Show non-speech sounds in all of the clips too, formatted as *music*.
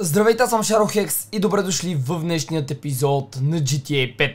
Здравейте, аз съм Шаро Хекс и добре дошли в днешният епизод на GTA 5.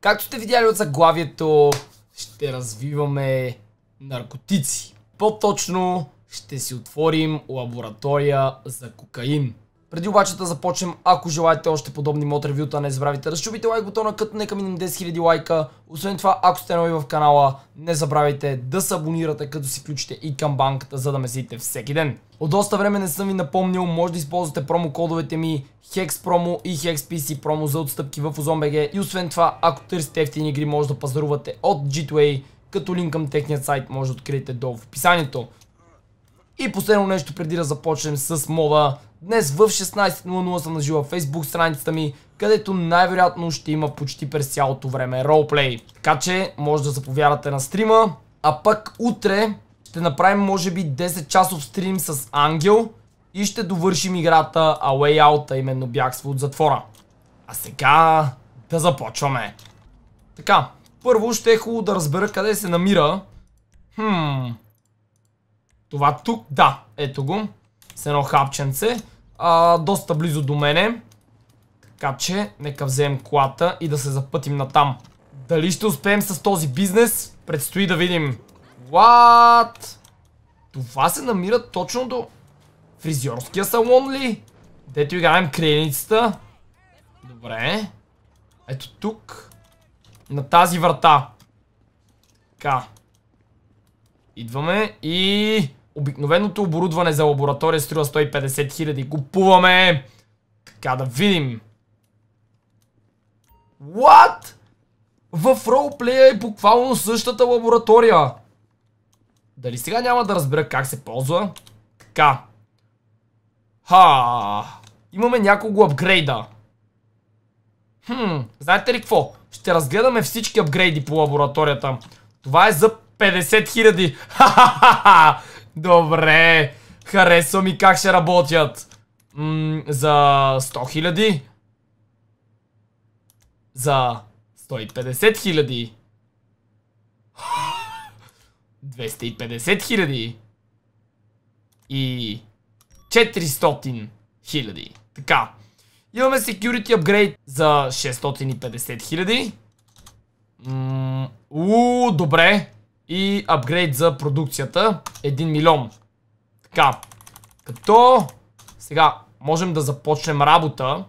Както сте видяли от заглавието, ще развиваме наркотици. По-точно ще си отворим лаборатория за кокаин. Преди обаче да започнем, ако желаете още подобни мод ревюта, не забравяйте да щупите лайк бутона, като нека минем 10 000 лайка. Освен това, ако сте нови в канала, не забравяйте да се абонирате, като си включите и камбанката, за да ме всеки ден. От доста време не съм ви напомнил, може да използвате промокодовете ми HEXPROMO и HEXPC промо за отстъпки в OZONBG. И освен това, ако търсите ефтини игри, може да пазарувате от G2A, като линк към техният сайт може да откриете долу в описанието. И последно нещо преди да започнем с мода. Днес в 16.00 съм нажива Facebook страницата ми, където най-вероятно ще има почти през цялото време ролплей. Така че може да заповядате на стрима. А пък утре ще направим може би 10 часов стрим с Ангел и ще довършим играта а Way Out, а именно бягство от затвора. А сега да започваме. Така, първо ще е хубаво да разбера къде се намира. Хм, това тук, да, ето го. С едно хапченце. А, доста близо до мене. Така че, нека вземем колата и да се запътим на там. Дали ще успеем с този бизнес? Предстои да видим. What? Това се намира точно до фризьорския салон ли? Дето играем креницата. Добре. Ето тук. На тази врата. Така. Идваме и... Обикновеното оборудване за лаборатория струва 150 хиляди. Купуваме! Така да видим. What? В ролплея е буквално същата лаборатория. Дали сега няма да разбера как се ползва? Така. Ха. Имаме няколко апгрейда. Хм, знаете ли какво? Ще разгледаме всички апгрейди по лабораторията. Това е за 50 хиляди. Ха-ха-ха! Добре. Харесва ми как ще работят. М за 100 хиляди. За 150 хиляди. 250 *laughs* хиляди. И 400 хиляди. Така. Имаме security upgrade за 650 хиляди. Уу, добре и апгрейд за продукцията. 1 милион. Така. Като сега можем да започнем работа,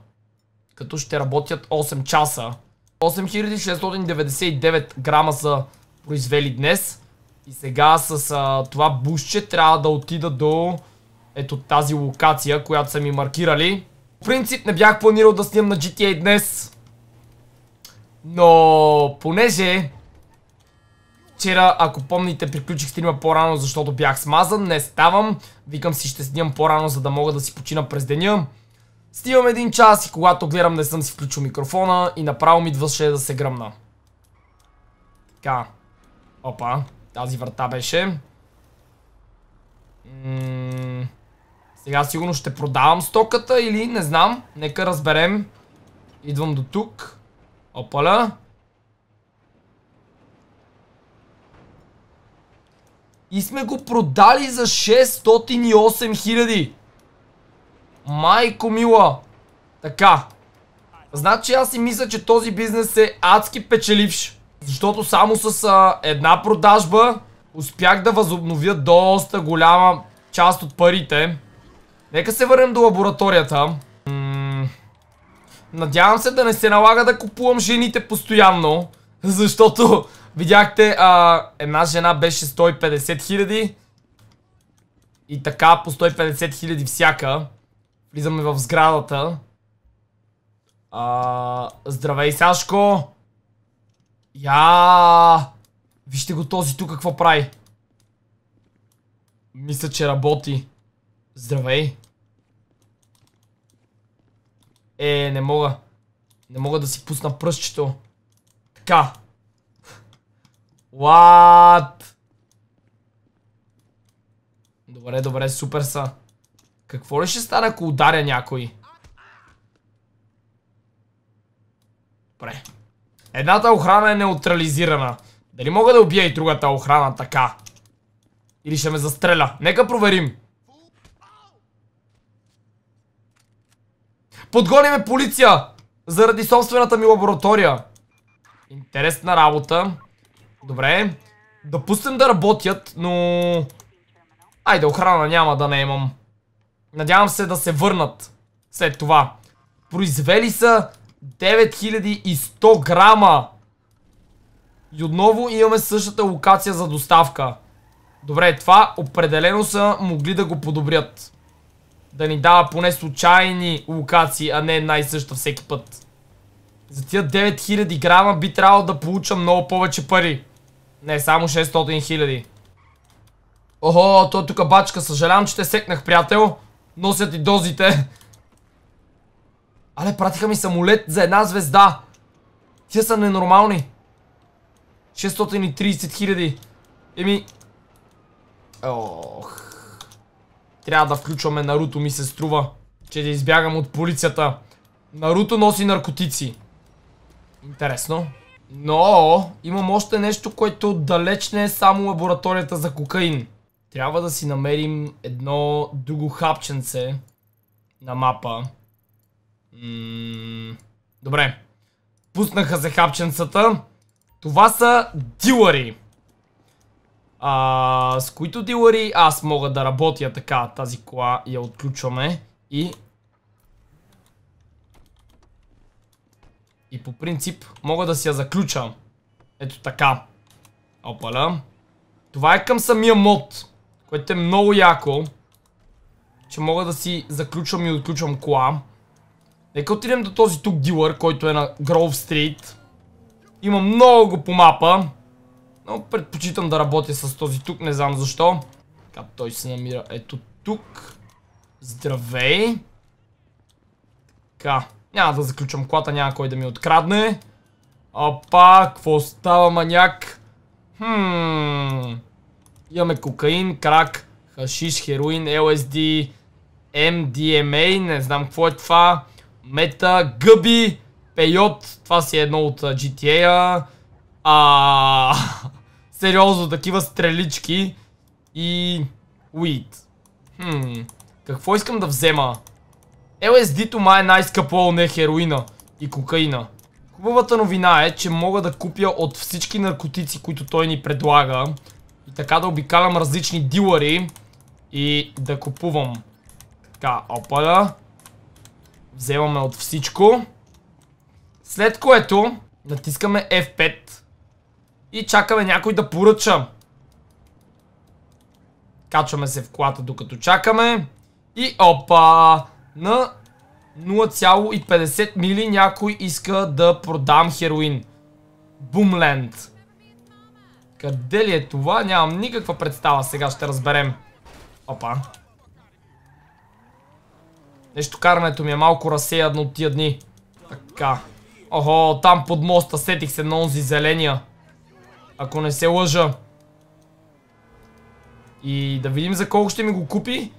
като ще работят 8 часа. 8699 грама са произвели днес. И сега с а, това бушче трябва да отида до ето тази локация, която са ми маркирали. В принцип не бях планирал да снимам на GTA днес. Но понеже Вчера, ако помните, приключих стрима по-рано, защото бях смазан, не ставам. Викам си, ще снимам по-рано, за да мога да си почина през деня. Стивам един час и когато гледам не съм си включил микрофона и направо ми идваше да се гръмна. Така. Опа. Тази врата беше. М Сега сигурно ще продавам стоката или не знам. Нека разберем. Идвам до тук. Опаля. И сме го продали за 608 хиляди. Майко мила. Така. Значи аз си мисля, че този бизнес е адски печеливш. Защото само с а, една продажба успях да възобновя доста голяма част от парите. Нека се върнем до лабораторията. М Надявам се да не се налага да купувам жените постоянно. *laughs* Защото Видяхте, а, една жена беше 150 хиляди. И така по 150 хиляди всяка. Влизаме в сградата. А, здравей, Сашко! Я! Вижте го този тук какво прави. Мисля, че работи. Здравей. Е, не мога. Не мога да си пусна пръстчето. Така. What? Добре, добре, супер са. Какво ли ще стане, ако ударя някой? Добре. Едната охрана е неутрализирана. Дали мога да убия и другата охрана така? Или ще ме застреля? Нека проверим. Подгониме полиция! Заради собствената ми лаборатория. Интересна работа. Добре. Да пустим да работят, но... Айде, охрана няма да не имам. Надявам се да се върнат след това. Произвели са 9100 грама. И отново имаме същата локация за доставка. Добре, това определено са могли да го подобрят. Да ни дава поне случайни локации, а не най-съща всеки път. За тия 9000 грама би трябвало да получа много повече пари. Не, само 600 хиляди. Охо, то е тук бачка. Съжалявам, че те секнах, приятел. Носят и дозите. Але, пратиха ми самолет за една звезда. Те са ненормални. 630 хиляди. Еми... Ох... Трябва да включваме Наруто, ми се струва. Че да избягам от полицията. Наруто носи наркотици. Интересно. Но имам още нещо, което далеч не е само лабораторията за кокаин. Трябва да си намерим едно друго хапченце на мапа. М Добре. Пуснаха се хапченцата. Това са дилъри. А, с които дилъри аз мога да работя така. Тази кола я отключваме. И И по принцип мога да си я заключа. Ето така. Опаля. Това е към самия мод, което е много яко. Че мога да си заключвам и отключвам кола. Нека отидем до този тук дилър, който е на Grove Street. Има много по мапа. Но предпочитам да работя с този тук, не знам защо. Така, той се намира ето тук. Здравей. Така. Няма да заключвам колата, няма кой да ми открадне. Опа, какво става, маняк? Хм. Имаме кокаин, крак, хашиш, хероин, LSD, MDMA, не знам какво е това. Мета, гъби, пейот, това си е едно от GTA-а. А, *laughs* сериозно, такива стрелички и уид. Хм, какво искам да взема? LSD-то май е най-скъпо, е, не е хероина и кокаина. Хубавата новина е, че мога да купя от всички наркотици, които той ни предлага. И така да обикалям различни дилъри и да купувам. Така, да. Вземаме от всичко. След което натискаме F5 и чакаме някой да поръча. Качваме се в колата докато чакаме. И опа! на 0,50 мили някой иска да продам хероин. Бумленд. Къде ли е това? Нямам никаква представа. Сега ще разберем. Опа. Нещо карането ми е малко разсеядно от тия дни. Така. Охо, там под моста сетих се на онзи зеления. Ако не се лъжа. И да видим за колко ще ми го купи.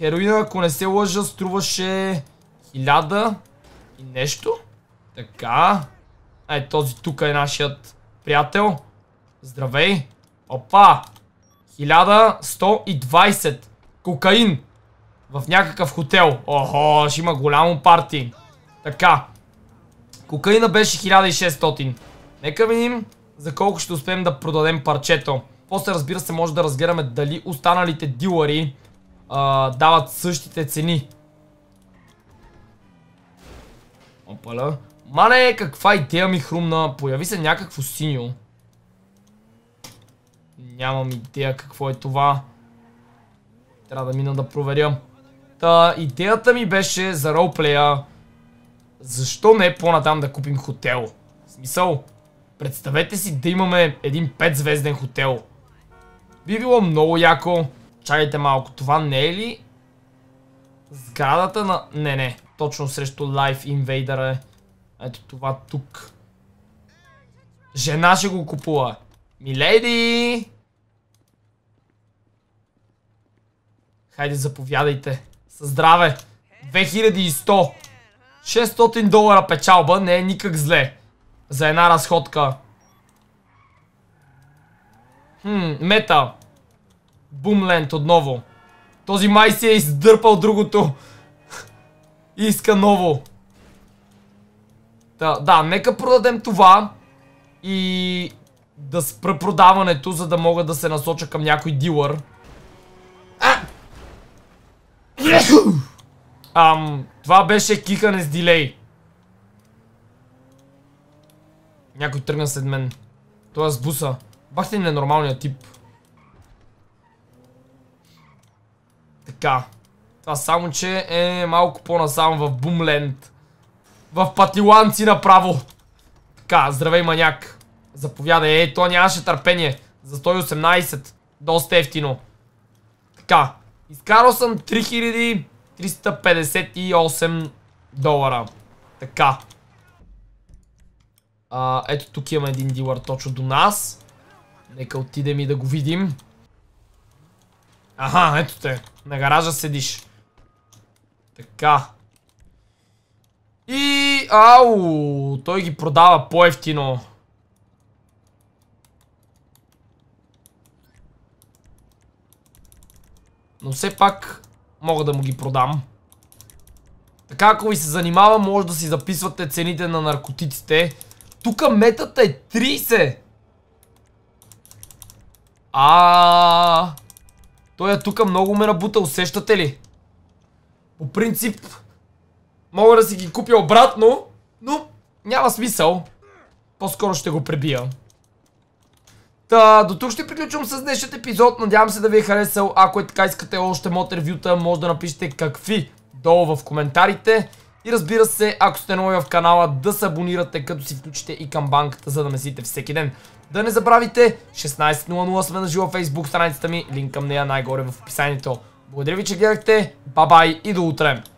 Хероина, ако не се лъжа, струваше 1000 и нещо. Така. Ай, е, този тук е нашият приятел. Здравей. Опа. 1120. Кокаин. В някакъв хотел. Охо, ще има голямо парти. Така. Кокаина беше 1600. Нека видим за колко ще успеем да продадем парчето. После разбира се може да разгледаме дали останалите дилъри а, дават същите цени. Опаля. Мале, каква идея ми хрумна. Появи се някакво синьо. Нямам идея какво е това. Трябва да мина да проверя. Та, идеята ми беше за ролплея. Защо не по-натам да купим хотел? В смисъл, представете си да имаме един 5-звезден хотел. Би било много яко чайте малко, това не е ли сградата на... Не, не, точно срещу Life Invader е. Ето това тук. Жена ще го купува. Миледи! Хайде, заповядайте. Със здраве! 2100! 600 долара печалба не е никак зле. За една разходка. Хм, мета. Бумленд отново. Този май си е издърпал другото. *laughs* Иска ново. Да, да, нека продадем това и да спра продаването, за да мога да се насоча към някой дилър. А! Ам, това беше кикане с дилей. Някой тръгна след мен. Той е с буса. Бахте ненормалният тип. Така. Това само, че е малко по-насам в Бумленд. В патиланци направо. Така, здравей маняк. Заповядай. Е, то нямаше търпение. За 118. Доста ефтино. Така. Изкарал съм 3358 долара. Така. А, ето тук имаме един дилър точно до нас. Нека отидем и да го видим. Аха, ето те. На гаража седиш. Така. И... Ау! Той ги продава по-ефтино. Но все пак мога да му ги продам. Така, ако ви се занимава, може да си записвате цените на наркотиците. Тука метата е 30! А, той е тук много ме набута, усещате ли? По принцип, мога да си ги купя обратно, но няма смисъл. По-скоро ще го пребия. Та, до тук ще приключвам с днешният епизод. Надявам се да ви е харесал. Ако е така искате още мод ревюта, може да напишете какви долу в коментарите. И разбира се, ако сте нови в канала, да се абонирате, като си включите и камбанката, за да месите сите всеки ден. Да не забравите, 16.00 сме на живо в Facebook страницата ми, линк към нея най-горе в описанието. Благодаря ви, че гледахте, бабай и до утре!